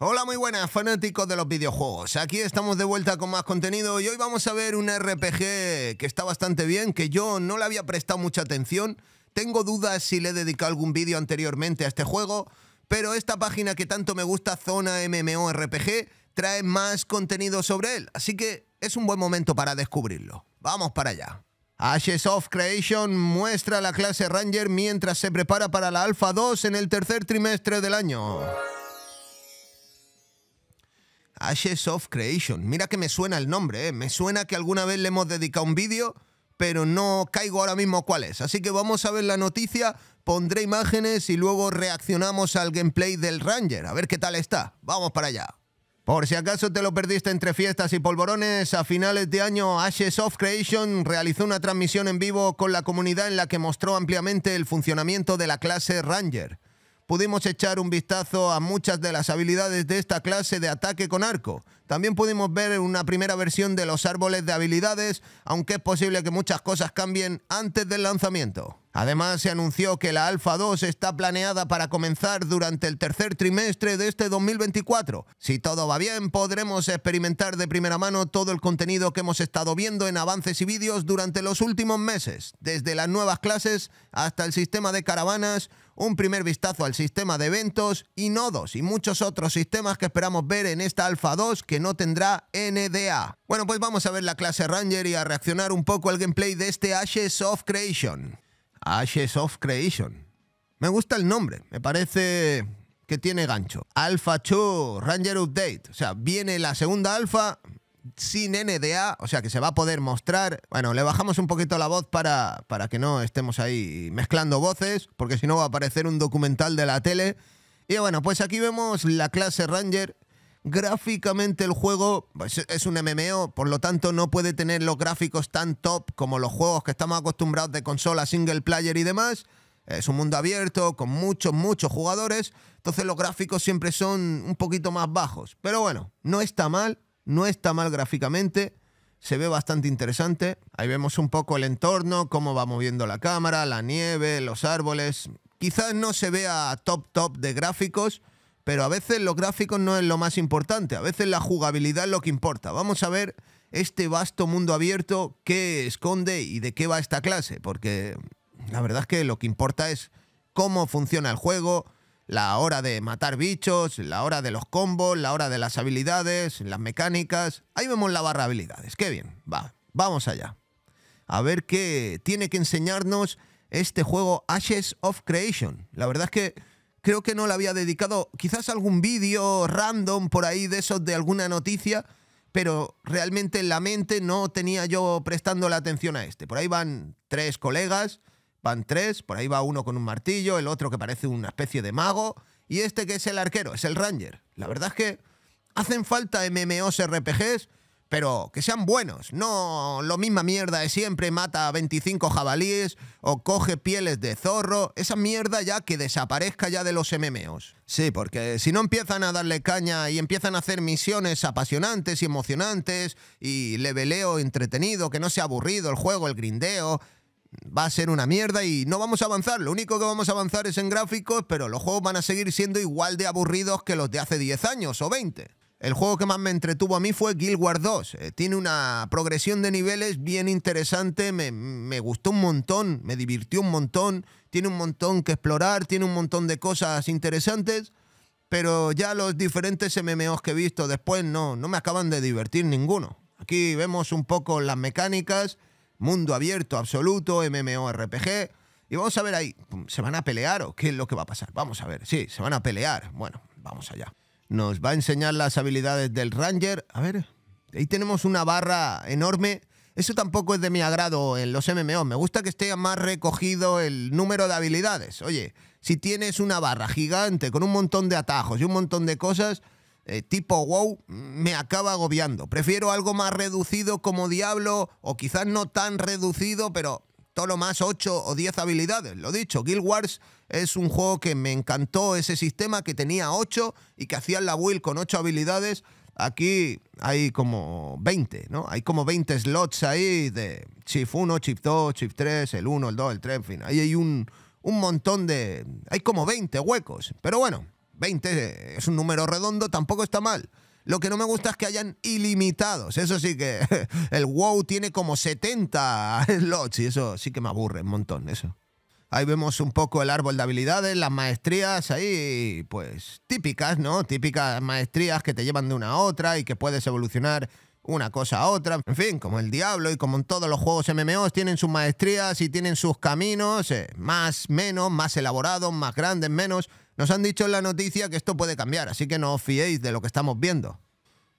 Hola muy buenas fanáticos de los videojuegos, aquí estamos de vuelta con más contenido y hoy vamos a ver un RPG que está bastante bien, que yo no le había prestado mucha atención, tengo dudas si le he dedicado algún vídeo anteriormente a este juego, pero esta página que tanto me gusta, Zona MMORPG, trae más contenido sobre él, así que es un buen momento para descubrirlo. Vamos para allá. Ashes of Creation muestra la clase Ranger mientras se prepara para la Alpha 2 en el tercer trimestre del año. Ashes of Creation. Mira que me suena el nombre, eh. me suena que alguna vez le hemos dedicado un vídeo, pero no caigo ahora mismo cuál es. Así que vamos a ver la noticia, pondré imágenes y luego reaccionamos al gameplay del Ranger, a ver qué tal está. Vamos para allá. Por si acaso te lo perdiste entre fiestas y polvorones, a finales de año Ashes of Creation realizó una transmisión en vivo con la comunidad en la que mostró ampliamente el funcionamiento de la clase Ranger pudimos echar un vistazo a muchas de las habilidades de esta clase de ataque con arco. También pudimos ver una primera versión de los árboles de habilidades, aunque es posible que muchas cosas cambien antes del lanzamiento. Además, se anunció que la Alpha 2 está planeada para comenzar durante el tercer trimestre de este 2024. Si todo va bien, podremos experimentar de primera mano todo el contenido que hemos estado viendo en avances y vídeos durante los últimos meses, desde las nuevas clases hasta el sistema de caravanas, un primer vistazo al sistema de eventos y nodos y muchos otros sistemas que esperamos ver en esta Alpha 2 que no tendrá NDA. Bueno, pues vamos a ver la clase Ranger y a reaccionar un poco al gameplay de este Ashes of Creation. Ashes of Creation. Me gusta el nombre, me parece que tiene gancho. Alpha 2 Ranger Update. O sea, viene la segunda alfa, sin NDA, o sea que se va a poder mostrar. Bueno, le bajamos un poquito la voz para, para que no estemos ahí mezclando voces, porque si no va a aparecer un documental de la tele. Y bueno, pues aquí vemos la clase Ranger. Gráficamente el juego pues, es un MMO, por lo tanto no puede tener los gráficos tan top como los juegos que estamos acostumbrados de consola, single player y demás. Es un mundo abierto, con muchos, muchos jugadores. Entonces los gráficos siempre son un poquito más bajos. Pero bueno, no está mal. No está mal gráficamente, se ve bastante interesante. Ahí vemos un poco el entorno, cómo va moviendo la cámara, la nieve, los árboles. Quizás no se vea top top de gráficos, pero a veces los gráficos no es lo más importante, a veces la jugabilidad es lo que importa. Vamos a ver este vasto mundo abierto qué esconde y de qué va esta clase, porque la verdad es que lo que importa es cómo funciona el juego, la hora de matar bichos, la hora de los combos, la hora de las habilidades, las mecánicas. Ahí vemos la barra habilidades. Qué bien. Va, vamos allá. A ver qué tiene que enseñarnos este juego Ashes of Creation. La verdad es que creo que no le había dedicado quizás algún vídeo random por ahí de esos de alguna noticia, pero realmente en la mente no tenía yo prestando la atención a este. Por ahí van tres colegas van tres, por ahí va uno con un martillo, el otro que parece una especie de mago, y este que es el arquero, es el ranger. La verdad es que hacen falta MMOs RPGs, pero que sean buenos, no lo misma mierda de siempre, mata a 25 jabalíes o coge pieles de zorro, esa mierda ya que desaparezca ya de los MMOs. Sí, porque si no empiezan a darle caña y empiezan a hacer misiones apasionantes y emocionantes y leveleo entretenido, que no sea aburrido el juego, el grindeo, va a ser una mierda y no vamos a avanzar. Lo único que vamos a avanzar es en gráficos, pero los juegos van a seguir siendo igual de aburridos que los de hace 10 años o 20. El juego que más me entretuvo a mí fue Guild Wars 2. Eh, tiene una progresión de niveles bien interesante, me, gustó un montón, me divirtió un montón, tiene un montón que explorar, tiene un montón de cosas interesantes, pero ya los diferentes MMOs que he visto después no, no me acaban de divertir ninguno. Aquí vemos un poco las mecánicas, mundo abierto absoluto, MMORPG. Y vamos a ver ahí, ¿se van a pelear o qué es lo que va a pasar? Vamos a ver, sí, se van a pelear. Bueno, vamos allá. Nos va a enseñar las habilidades del Ranger. A ver, ahí tenemos una barra enorme. Eso tampoco es de mi agrado en los MMO. Me gusta que esté más recogido el número de habilidades. Oye, si tienes una barra gigante con un montón de atajos y un montón de cosas, eh, tipo WoW me acaba agobiando. Prefiero algo más reducido como Diablo o quizás no tan reducido, pero todo lo más 8 o 10 habilidades. Lo dicho, Guild Wars es un juego que me encantó ese sistema que tenía 8 y que hacían la build con 8 habilidades. Aquí hay como 20, ¿no? Hay como 20 slots ahí de chip 1, chip 2, chip 3, el 1, el 2, el 3, en fin. Ahí hay un, un montón de... Hay como 20 huecos. Pero bueno, 20 es un número redondo, tampoco está mal. Lo que no me gusta es que hayan ilimitados. Eso sí que el WoW tiene como 70 slots y eso sí que me aburre un montón eso. Ahí vemos un poco el árbol de habilidades, las maestrías ahí, pues típicas, ¿no? Típicas maestrías que te llevan de una a otra y que puedes evolucionar una cosa a otra. En fin, como el Diablo y como en todos los juegos MMOs, tienen sus maestrías y tienen sus caminos, eh, más, menos, más elaborados, más grandes, menos. Nos han dicho en la noticia que esto puede cambiar, así que no os fiéis de lo que estamos viendo.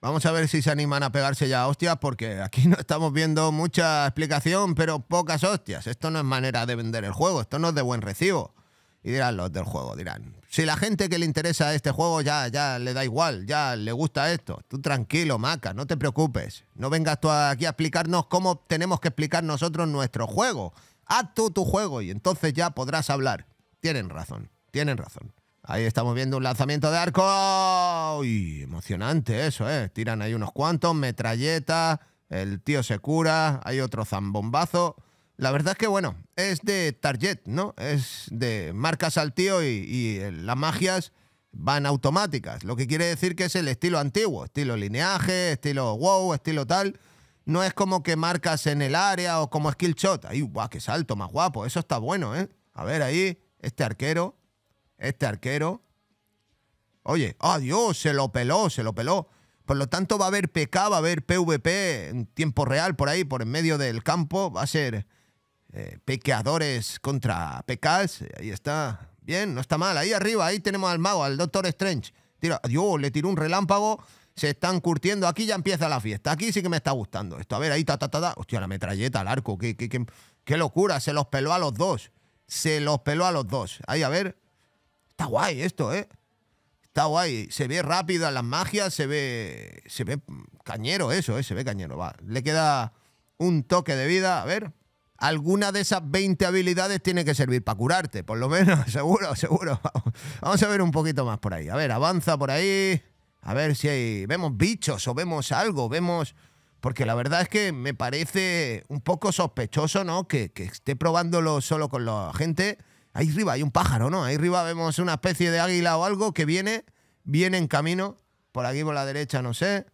Vamos a ver si se animan a pegarse ya hostias, porque aquí no estamos viendo mucha explicación, pero pocas hostias. Esto no es manera de vender el juego, esto no es de buen recibo. Y dirán los del juego, dirán. Si la gente que le interesa este juego ya, ya le da igual, ya le gusta esto. Tú tranquilo, Maca, no te preocupes. No vengas tú aquí a explicarnos cómo tenemos que explicar nosotros nuestro juego. Haz tú tu juego y entonces ya podrás hablar. Tienen razón, tienen razón. Ahí estamos viendo un lanzamiento de arco. Uy, emocionante eso, ¿eh? Tiran ahí unos cuantos, metralleta, el tío se cura, hay otro zambombazo. La verdad es que, bueno, es de Target, ¿no? Es de marcas al tío y, y eh, las magias van automáticas. Lo que quiere decir que es el estilo antiguo, estilo lineaje, estilo wow, estilo tal. No es como que marcas en el área o como skill shot. Ahí, guau, qué salto más guapo. Eso está bueno, ¿eh? A ver ahí, este arquero este arquero. Oye, adiós, ah, se lo peló, se lo peló. Por lo tanto, va a haber PK, va a haber PvP en tiempo real por ahí, por en medio del campo. Va a ser eh, pequeadores contra PKs. Ahí está. Bien, no está mal. Ahí arriba, ahí tenemos al mago, al Doctor Strange. Tira, Dios, le tiró un relámpago. Se están curtiendo. Aquí ya empieza la fiesta. Aquí sí que me está gustando esto. A ver, ahí, ta, ta, ta, Hostia, la metralleta, el arco. qué locura. Se los peló a los dos. Se los peló a los dos. Ahí, a ver está guay esto, ¿eh? Está guay. Se ve rápida las magias, se ve. Se ve cañero eso, ¿eh? Se ve cañero. Va. Le queda un toque de vida. A ver. Alguna de esas 20 habilidades tiene que servir para curarte, por lo menos, seguro, seguro. Vamos a ver un poquito más por ahí. A ver, avanza por ahí. A ver si hay, vemos bichos o vemos algo, vemos... Porque la verdad es que me parece un poco sospechoso, ¿no? que esté probándolo solo con la gente Ahí arriba hay un pájaro, ¿no? Ahí arriba vemos una especie de águila o algo que viene, viene en camino, por aquí por la derecha, no sé.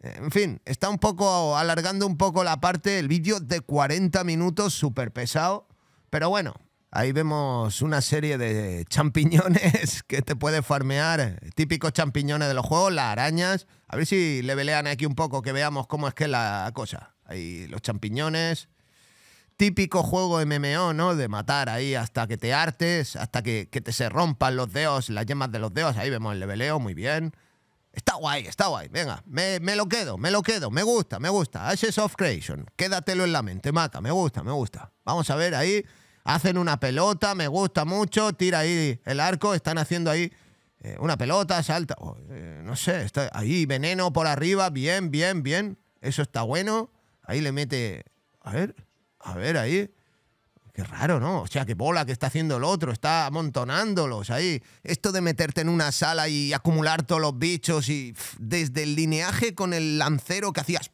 En fin, está un poco alargando un poco la parte, el vídeo de 40 minutos, súper pesado. Pero bueno, ahí vemos una serie de champiñones que te puedes farmear, típicos champiñones de los juegos, las arañas. A ver si le velean aquí un poco, que veamos cómo es que es la cosa. Ahí los champiñones, típico juego MMO, ¿no? De matar ahí hasta que te hartes, hasta que, te se rompan los dedos, las yemas de los dedos. Ahí vemos el leveleo, muy bien. Está guay, está guay. Venga, me, lo quedo, me lo quedo. Me gusta, me gusta. Ashes of Creation. Quédatelo en la mente, mata. Me gusta, me gusta. Vamos a ver ahí. Hacen una pelota, me gusta mucho. Tira ahí el arco. Están haciendo ahí eh, una pelota, salta. Oh, eh, no sé, ahí veneno por arriba. Bien, bien, bien. Eso está bueno. Ahí le mete... A ver, a ver ahí. Qué raro, ¿no? O sea, qué bola que está haciendo el otro, está amontonándolos ahí. Esto de meterte en una sala y acumular todos los bichos y desde el lineaje con el lancero que hacías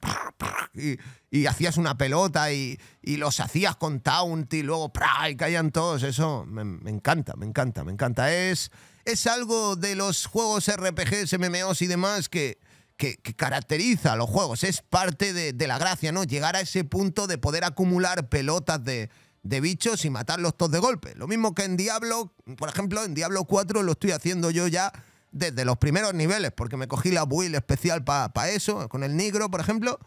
y, hacías una pelota y, los hacías con taunt y luego y caían todos, eso me, encanta, me encanta, me encanta. Es, es algo de los juegos RPGs, MMOs y demás que que, caracteriza a los juegos. Es parte de, la gracia, ¿no? Llegar a ese punto de poder acumular pelotas de, de bichos y matarlos todos de golpe. Lo mismo que en Diablo, por ejemplo, en Diablo 4 lo estoy haciendo yo ya desde los primeros niveles, porque me cogí la build especial para eso, con el negro, por ejemplo,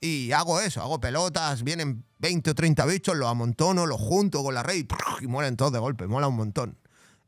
y hago eso, hago pelotas, vienen 20 o 30 bichos, los amontono, los junto con la rey y, y mueren todos de golpe, mola un montón.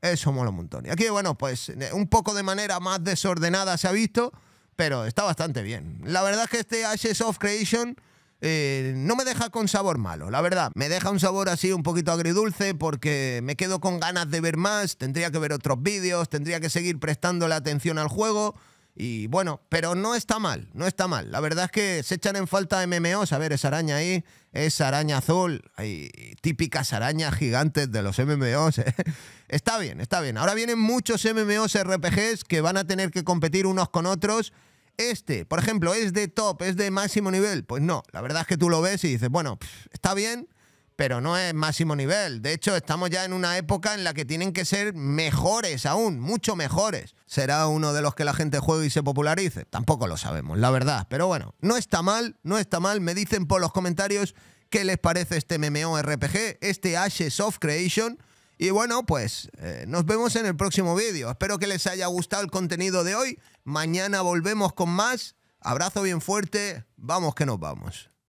Eso mola un montón. Y aquí, bueno, pues eh, un poco de manera más desordenada se ha visto, pero está bastante bien. La verdad es que este Ashes of Creation... Eh, no me deja con sabor malo, la verdad. Me deja un sabor así un poquito agridulce porque me quedo con ganas de ver más, tendría que ver otros vídeos, tendría que seguir prestando la atención al juego. Y bueno, pero no está mal, no está mal. La verdad es que se echan en falta MMOs. A ver, esa araña ahí es araña azul. Hay típicas arañas gigantes de los MMOs. ¿eh? Está bien, está bien. Ahora vienen muchos MMOs RPGs que van a tener que competir unos con otros. Este, por ejemplo, es de top, es de máximo nivel. Pues no, la verdad es que tú lo ves y dices, bueno, está bien pero no es máximo nivel. De hecho, estamos ya en una época en la que tienen que ser mejores aún, mucho mejores. ¿Será uno de los que la gente juegue y se popularice? Tampoco lo sabemos, la verdad. Pero bueno, no está mal, no está mal. Me dicen por los comentarios qué les parece este MMORPG, este Ashes of Creation. Y bueno, pues eh, nos vemos en el próximo vídeo. Espero que les haya gustado el contenido de hoy. Mañana volvemos con más. Abrazo bien fuerte. Vamos que nos vamos.